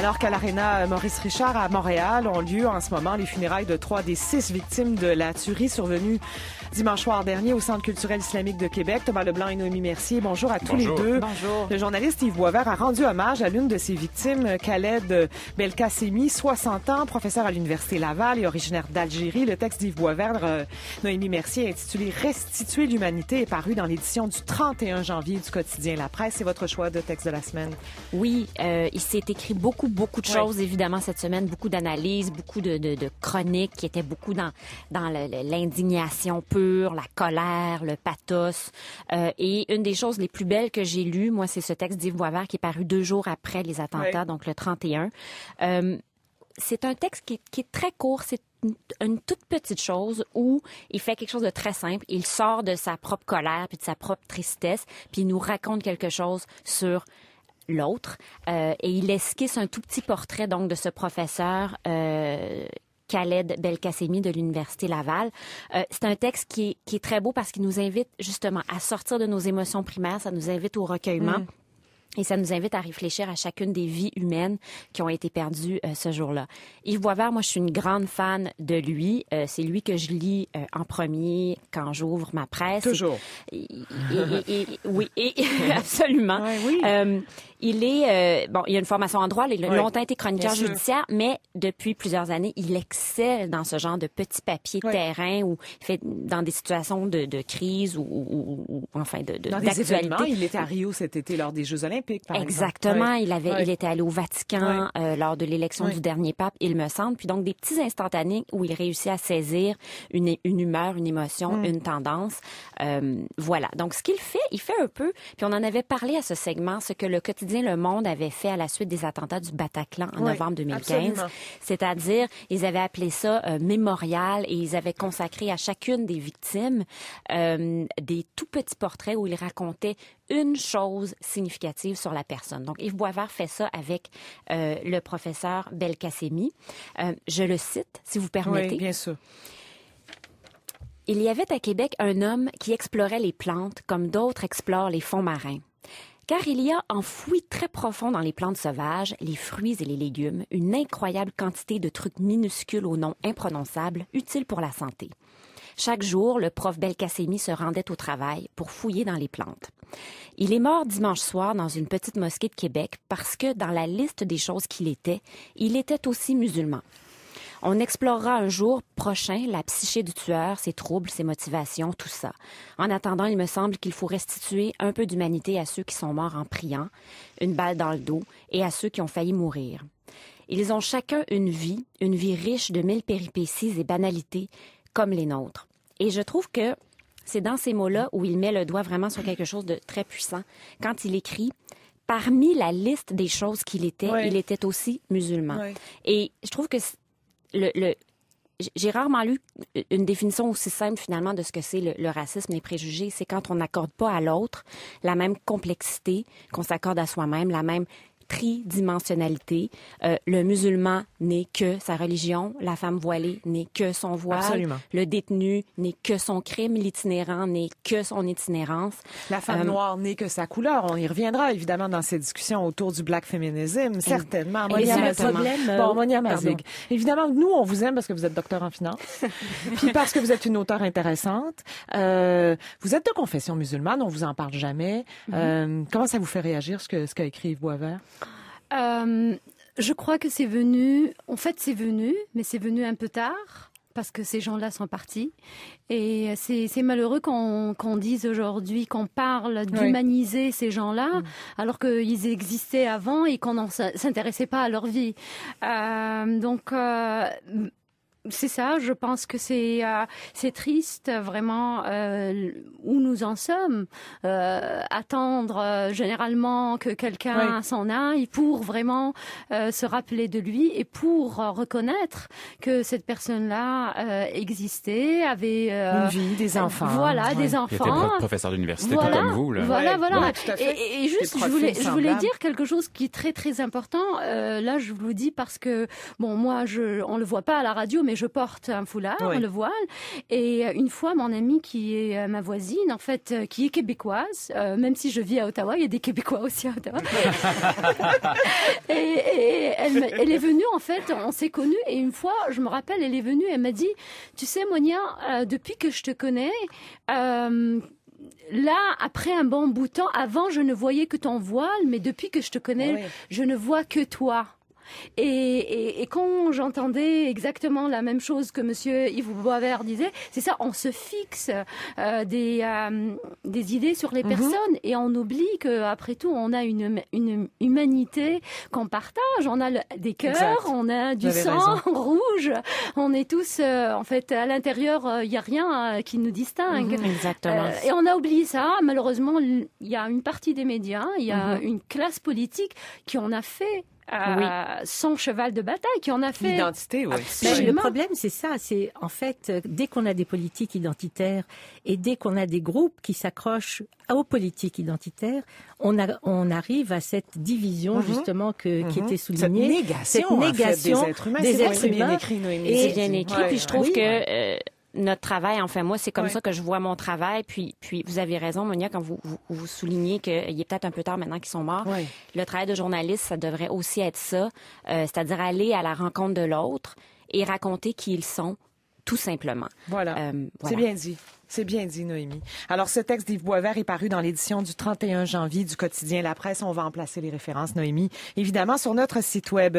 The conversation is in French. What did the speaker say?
Alors qu'à l'Arena euh, Maurice Richard à Montréal ont lieu en ce moment les funérailles de trois des six victimes de la tuerie survenue dimanche soir dernier au Centre culturel islamique de Québec. Thomas Leblanc et Noémie Mercier, bonjour à tous les deux. Bonjour. Le journaliste Yves Boisvert a rendu hommage à l'une de ses victimes, Khaled Belkacemi, 60 ans, professeur à l'Université Laval et originaire d'Algérie. Le texte d'Yves Boisvert, euh, Noémie Mercier, intitulé Restituer l'humanité, est paru dans l'édition du 31 janvier du quotidien La Presse. C'est votre choix de texte de la semaine. Oui, euh, il s'est écrit beaucoup, beaucoup de choses, évidemment, cette semaine. Beaucoup d'analyses, beaucoup de, chroniques qui étaient beaucoup dans, dans l'indignation peu la colère, le pathos. Euh, et une des choses les plus belles que j'ai lues, moi, c'est ce texte d'Yves Boisvert qui est paru deux jours après les attentats, donc le 31. Euh, c'est un texte qui, est très court, c'est une, toute petite chose où il fait quelque chose de très simple. Il sort de sa propre colère puis de sa propre tristesse, puis il nous raconte quelque chose sur l'autre. Euh, et il esquisse un tout petit portrait donc de ce professeur Khaled Belkacemi de l'Université Laval. Euh, c'est un texte qui est, très beau parce qu'il nous invite justement à sortir de nos émotions primaires, ça nous invite au recueillement. Mm. Et ça nous invite à réfléchir à chacune des vies humaines qui ont été perdues euh, ce jour-là. Yves Boisvert, moi, je suis une grande fan de lui. Euh, c'est lui que je lis euh, en premier quand j'ouvre ma presse. Toujours. Et, et, oui, absolument. il est bon, il a une formation en droit. Il a longtemps été chroniqueur judiciaire, mais depuis plusieurs années, il excelle dans ce genre de petits papiers terrains terrain ou fait dans des situations de, de crise ou, enfin de, Il était à Rio cet été lors des Jeux Olympiques. Exactement. Il avait, il était allé au Vatican euh, lors de l'élection du dernier pape, il me semble. Puis donc des petits instantanés où il réussit à saisir une, une humeur, une émotion, mm. une tendance. Euh, voilà. Donc ce qu'il fait, il fait un peu. Puis on en avait parlé à ce segment, ce que le quotidien Le Monde avait fait à la suite des attentats du Bataclan en novembre 2015. C'est-à-dire, ils avaient appelé ça euh, mémorial et ils avaient consacré à chacune des victimes des tout petits portraits où ils racontaient une chose significative sur la personne. Donc, Yves Boisvert fait ça avec euh, le professeur Belkacemi. Euh, je le cite, si vous permettez. Oui, bien sûr. Il y avait à Québec un homme qui explorait les plantes comme d'autres explorent les fonds marins. Car il y a enfoui très profond dans les plantes sauvages, les fruits et les légumes, une incroyable quantité de trucs minuscules au nom imprononçable, utiles pour la santé. Chaque jour, le prof Belkacemi se rendait au travail pour fouiller dans les plantes. Il est mort dimanche soir dans une petite mosquée de Québec parce que dans la liste des choses qu'il était, il était aussi musulman. On explorera un jour prochain la psyché du tueur, ses troubles, ses motivations, tout ça. En attendant, il me semble qu'il faut restituer un peu d'humanité à ceux qui sont morts en priant, une balle dans le dos, et à ceux qui ont failli mourir. Ils ont chacun une vie, une vie riche de mille péripéties et banalités, comme les nôtres. Et je trouve que c'est dans ces mots-là où il met le doigt vraiment sur quelque chose de très puissant. Quand il écrit parmi la liste des choses qu'il était, il était aussi musulman. Et je trouve que le, j'ai rarement lu une définition aussi simple finalement de ce que c'est le, le, racisme, les préjugés. C'est quand on n'accorde pas à l'autre la même complexité qu'on s'accorde à soi-même, la même tridimensionnalité. Euh, le musulman n'est que sa religion, la femme voilée n'est que son voile, le détenu n'est que son crime, l'itinérant n'est que son itinérance. La femme euh, noire n'est que sa couleur. On y reviendra évidemment dans ces discussions autour du black féminisme, certainement. Et c'est le problème. Euh, bon, Monia Évidemment, nous on vous aime parce que vous êtes docteur en finance, puis parce que vous êtes une auteure intéressante. vous êtes de confession musulmane, on vous en parle jamais. Mm-hmm. comment ça vous fait réagir ce que ce qu'a écrit Yves Boisvert? Euh, je crois que c'est venu, en fait c'est venu, mais c'est venu un peu tard parce que ces gens-là sont partis. Et c'est malheureux qu'on qu'on dise aujourd'hui, qu'on parle d'humaniser ces gens-là, mm. alors qu'ils existaient avant et qu'on ne s'intéressait pas à leur vie. Euh, donc, euh, c'est ça, je pense que c'est euh, triste vraiment euh, où nous en sommes. Euh, attendre généralement que quelqu'un s'en aille pour vraiment se rappeler de lui et pour reconnaître que cette personne-là existait, avait une vie, des enfants. Voilà, des enfants. Était professeur d'université comme vous. Voilà, voilà. Et, juste, je voulais je voulais dire quelque chose qui est très très important. là, je vous le dis parce que bon, moi, je on le voit pas à la radio, mais je porte un foulard, le voile. Et euh, une fois, mon amie qui est euh, ma voisine, en fait, euh, qui est québécoise, même si je vis à Ottawa, il y a des Québécois aussi à Ottawa. et, elle, est venue, en fait, on s'est connus. Et une fois, je me rappelle, elle est venue, elle m'a dit, tu sais, Monia, depuis que je te connais, là, après un bon bout de temps, avant, je ne voyais que ton voile, mais depuis que je te connais, ah je ne vois que toi. Et, quand j'entendais exactement la même chose que Monsieur Yves Boisvert disait, c'est ça, on se fixe euh, des, euh, des idées sur les mhm. personnes et on oublie qu'après tout, on a une, une humanité qu'on partage. On a des cœurs, on a du sang rouge. On est tous, euh, en fait, à l'intérieur, il n'y a rien qui nous distingue. Mhm. et on a oublié ça. Malheureusement, il y a une partie des médias, il y a mhm. une classe politique qui en a fait oui. son cheval de bataille, qui en a fait. L'identité, oui. le problème, c'est ça. C'est en fait, euh, dès qu'on a des politiques identitaires et dès qu'on a des groupes qui s'accrochent aux politiques identitaires, on, arrive à cette division mhm. justement qui mhm. était soulignée, cette négation, des êtres humains, C'est Bien écrit, Noémie. Et, bien écrit. et je trouve que euh, notre travail, enfin moi, c'est comme ça que je vois mon travail. Puis, puis vous avez raison, Monia, quand vous, vous, soulignez qu'il est peut-être un peu tard maintenant qu'ils sont morts. Le travail de journaliste, ça devrait aussi être ça, euh, c'est-à-dire aller à la rencontre de l'autre et raconter qui ils sont, tout simplement. Voilà. Euh, voilà. C'est bien dit. C'est bien dit, Noémie. Alors, ce texte d'Yves Boisvert est paru dans l'édition du 31 janvier du quotidien La Presse. On va en placer les références, Noémie, évidemment, sur notre site web.